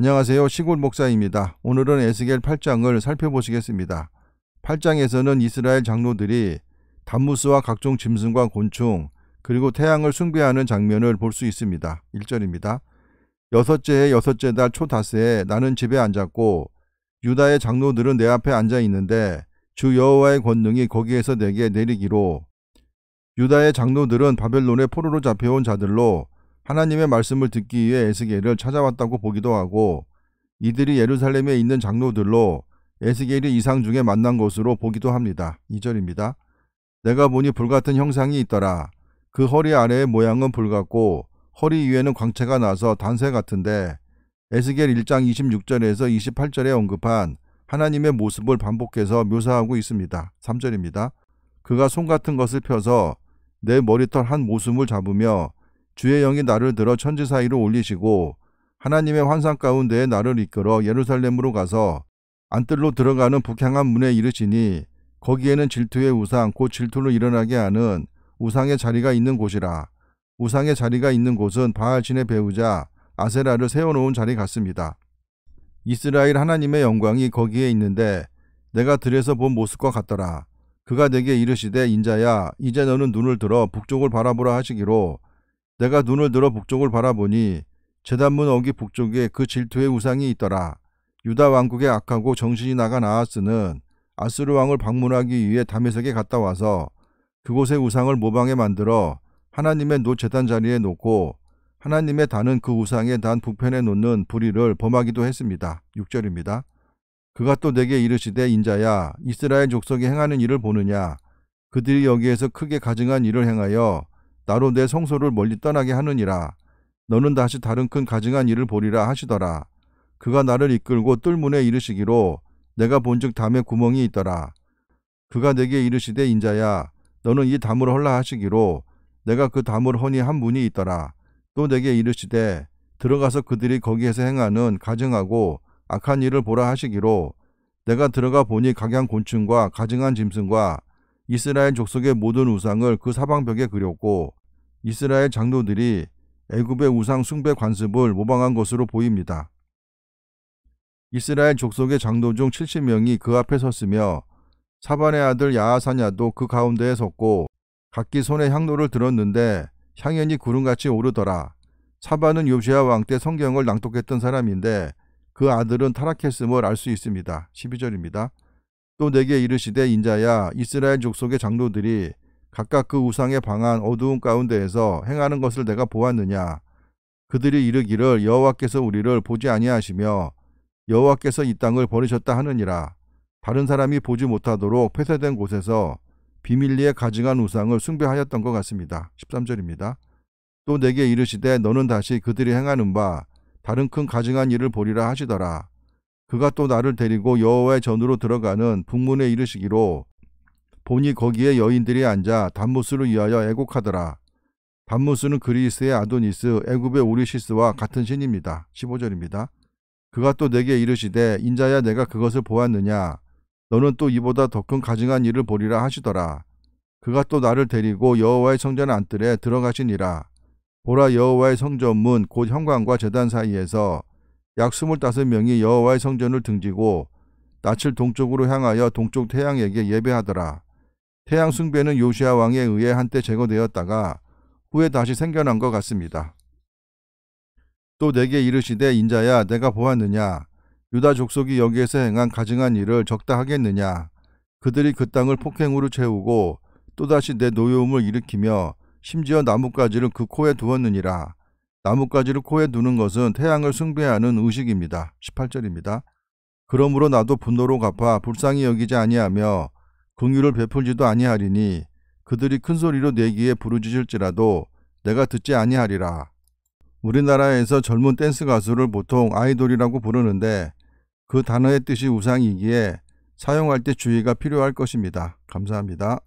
안녕하세요. 시골 목사입니다. 오늘은 에스겔 8장을 살펴보시겠습니다. 8장에서는 이스라엘 장로들이 단무스와 각종 짐승과 곤충 그리고 태양을 숭배하는 장면을 볼 수 있습니다. 1절입니다. 여섯째의 여섯째 달 초다스에 나는 집에 앉았고 유다의 장로들은 내 앞에 앉아 있는데 주 여호와의 권능이 거기에서 내게 내리기로 유다의 장로들은 바벨론의 포로로 잡혀온 자들로 하나님의 말씀을 듣기 위해 에스겔을 찾아왔다고 보기도 하고 이들이 예루살렘에 있는 장로들로 에스겔이 이상 중에 만난 것으로 보기도 합니다. 2절입니다. 내가 보니 불같은 형상이 있더라. 그 허리 아래의 모양은 불같고 허리 위에는 광채가 나서 단새 같은데 에스겔 1장 26절에서 28절에 언급한 하나님의 모습을 반복해서 묘사하고 있습니다. 3절입니다. 그가 손 같은 것을 펴서 내 머리털 한 모습을 잡으며 주의 영이 나를 들어 천지 사이로 올리시고 하나님의 환상 가운데에 나를 이끌어 예루살렘으로 가서 안뜰로 들어가는 북향한 문에 이르시니 거기에는 질투의 우상 곧질투를 일어나게 하는 우상의 자리가 있는 곳이라 우상의 자리가 있는 곳은 바알신의 배우자 아세라를 세워놓은 자리 같습니다. 이스라엘 하나님의 영광이 거기에 있는데 내가 들에서 본 모습과 같더라. 그가 내게 이르시되 인자야 이제 너는 눈을 들어 북쪽을 바라보라 하시기로 내가 눈을 들어 북쪽을 바라보니 제단문 어기 북쪽에 그 질투의 우상이 있더라. 유다 왕국의 악하고 정신이 나간 아하스는 아스르 왕을 방문하기 위해 담에색에 갔다 와서 그곳의 우상을 모방해 만들어 하나님의 노제단 자리에 놓고 하나님의 단은 그 우상의 단 북편에 놓는 불의를 범하기도 했습니다. 6절입니다. 그가 또 내게 이르시되 인자야 이스라엘 족속이 행하는 일을 보느냐 그들이 여기에서 크게 가증한 일을 행하여 나로 내 성소를 멀리 떠나게 하느니라. 너는 다시 다른 큰 가증한 일을 보리라 하시더라. 그가 나를 이끌고 뜰문에 이르시기로 내가 본즉 담에 구멍이 있더라. 그가 내게 이르시되 인자야 너는 이 담을 헐라 하시기로 내가 그 담을 허니 한 문이 있더라. 또 내게 이르시되 들어가서 그들이 거기에서 행하는 가증하고 악한 일을 보라 하시기로 내가 들어가 보니 각양 곤충과 가증한 짐승과 이스라엘 족속의 모든 우상을 그 사방벽에 그렸고 이스라엘 장로들이 애굽의 우상 숭배 관습을 모방한 것으로 보입니다. 이스라엘 족속의 장로 중 70명이 그 앞에 섰으며 사반의 아들 야하사냐도 그 가운데에 섰고 각기 손에 향로를 들었는데 향연이 구름같이 오르더라. 사반은 요시아 왕때 성경을 낭독했던 사람인데 그 아들은 타락했음을 알 수 있습니다. 12절입니다. 또 내게 이르시되 인자야 이스라엘 족속의 장로들이 각각 그 우상의 방한 어두운 가운데에서 행하는 것을 내가 보았느냐 그들이 이르기를 여호와께서 우리를 보지 아니하시며 여호와께서 이 땅을 버리셨다 하느니라 다른 사람이 보지 못하도록 폐쇄된 곳에서 비밀리에 가증한 우상을 숭배하였던 것 같습니다. 13절입니다. 또 내게 이르시되 너는 다시 그들이 행하는 바 다른 큰 가증한 일을 보리라 하시더라. 그가 또 나를 데리고 여호와의 전으로 들어가는 북문에 이르시기로 보니 거기에 여인들이 앉아 단무스를 위하여 애곡하더라. 단무스는 그리스의 아도니스, 애굽의 오리시스와 같은 신입니다. 15절입니다. 그가 또 내게 이르시되 인자야 내가 그것을 보았느냐 너는 또 이보다 더 큰 가증한 일을 보리라 하시더라. 그가 또 나를 데리고 여호와의 성전 안뜰에 들어가시니라. 보라 여호와의 성전문 곧 현관과 재단 사이에서 약2 5 명이 여호와의 성전을 등지고 낯을 동쪽으로 향하여 동쪽 태양에게 예배하더라. 태양 숭배는 요시아 왕에 의해 한때 제거되었다가 후에 다시 생겨난 것 같습니다. 또 내게 이르시되 인자야 내가 보았느냐 유다 족속이 여기에서 행한 가증한 일을 적다 하겠느냐 그들이 그 땅을 폭행으로 채우고 또다시 내 노여움을 일으키며 심지어 나뭇가지를 그 코에 두었느니라 나뭇가지를 코에 두는 것은 태양을 숭배하는 의식입니다. 18절입니다. 그러므로 나도 분노로 갚아 불쌍히 여기지 아니하며 긍휼을 베풀지도 아니하리니 그들이 큰 소리로 내기에 부르짖을지라도 내가 듣지 아니하리라. 우리나라에서 젊은 댄스 가수를 보통 아이돌이라고 부르는데 그 단어의 뜻이 우상이기에 사용할 때 주의가 필요할 것입니다. 감사합니다.